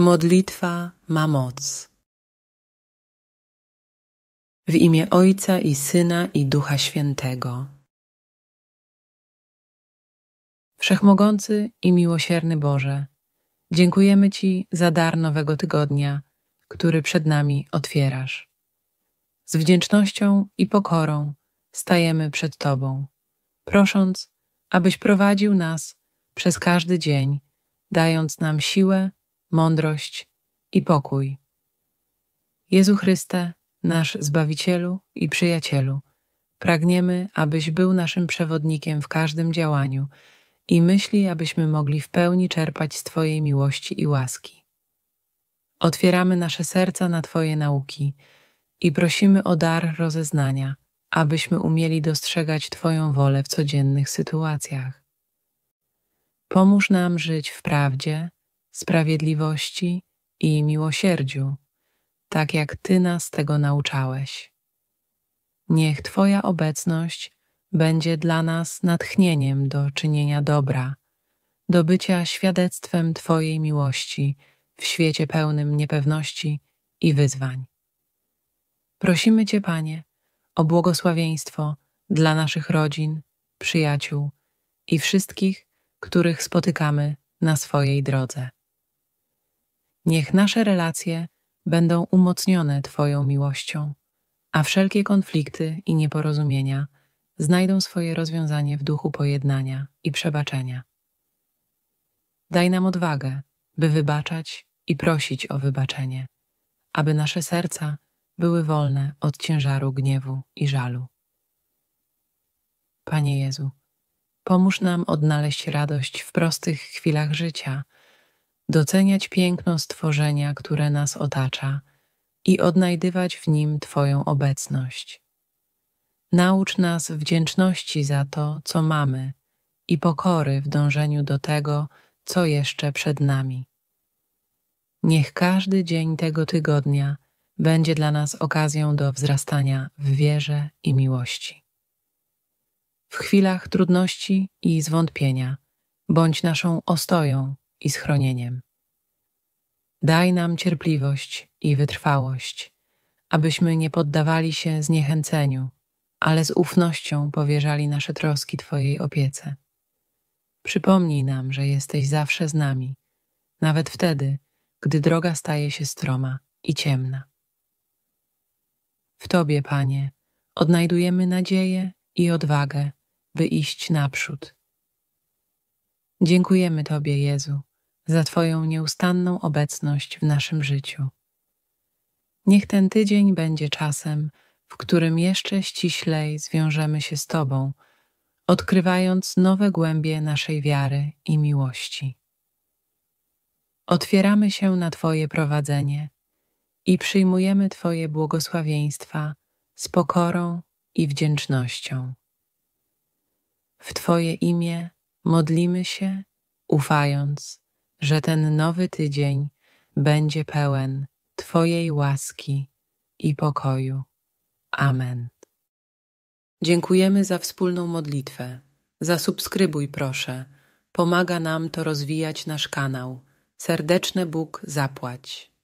Modlitwa ma moc. W imię Ojca i Syna i Ducha Świętego. Wszechmogący i miłosierny Boże, dziękujemy Ci za dar nowego tygodnia, który przed nami otwierasz. Z wdzięcznością i pokorą stajemy przed Tobą, prosząc, abyś prowadził nas przez każdy dzień, dając nam siłę mądrość i pokój. Jezu Chryste, nasz Zbawicielu i Przyjacielu, pragniemy, abyś był naszym przewodnikiem w każdym działaniu i myśli, abyśmy mogli w pełni czerpać z Twojej miłości i łaski. Otwieramy nasze serca na Twoje nauki i prosimy o dar rozeznania, abyśmy umieli dostrzegać Twoją wolę w codziennych sytuacjach. Pomóż nam żyć w prawdzie, sprawiedliwości i miłosierdziu, tak jak Ty nas tego nauczałeś. Niech Twoja obecność będzie dla nas natchnieniem do czynienia dobra, do bycia świadectwem Twojej miłości w świecie pełnym niepewności i wyzwań. Prosimy Cię, Panie, o błogosławieństwo dla naszych rodzin, przyjaciół i wszystkich, których spotykamy na swojej drodze. Niech nasze relacje będą umocnione Twoją miłością, a wszelkie konflikty i nieporozumienia znajdą swoje rozwiązanie w duchu pojednania i przebaczenia. Daj nam odwagę, by wybaczać i prosić o wybaczenie, aby nasze serca były wolne od ciężaru gniewu i żalu. Panie Jezu, pomóż nam odnaleźć radość w prostych chwilach życia – doceniać piękno stworzenia, które nas otacza i odnajdywać w nim Twoją obecność. Naucz nas wdzięczności za to, co mamy i pokory w dążeniu do tego, co jeszcze przed nami. Niech każdy dzień tego tygodnia będzie dla nas okazją do wzrastania w wierze i miłości. W chwilach trudności i zwątpienia bądź naszą ostoją i schronieniem. Daj nam cierpliwość i wytrwałość, abyśmy nie poddawali się zniechęceniu, ale z ufnością powierzali nasze troski Twojej opiece. Przypomnij nam, że jesteś zawsze z nami, nawet wtedy, gdy droga staje się stroma i ciemna. W Tobie, Panie, odnajdujemy nadzieję i odwagę, by iść naprzód. Dziękujemy Tobie, Jezu, za Twoją nieustanną obecność w naszym życiu. Niech ten tydzień będzie czasem, w którym jeszcze ściślej zwiążemy się z Tobą, odkrywając nowe głębie naszej wiary i miłości. Otwieramy się na Twoje prowadzenie i przyjmujemy Twoje błogosławieństwa z pokorą i wdzięcznością. W Twoje imię modlimy się, ufając, że ten nowy tydzień będzie pełen Twojej łaski i pokoju. Amen. Dziękujemy za wspólną modlitwę. Zasubskrybuj proszę. Pomaga nam to rozwijać nasz kanał. Serdeczne Bóg zapłać.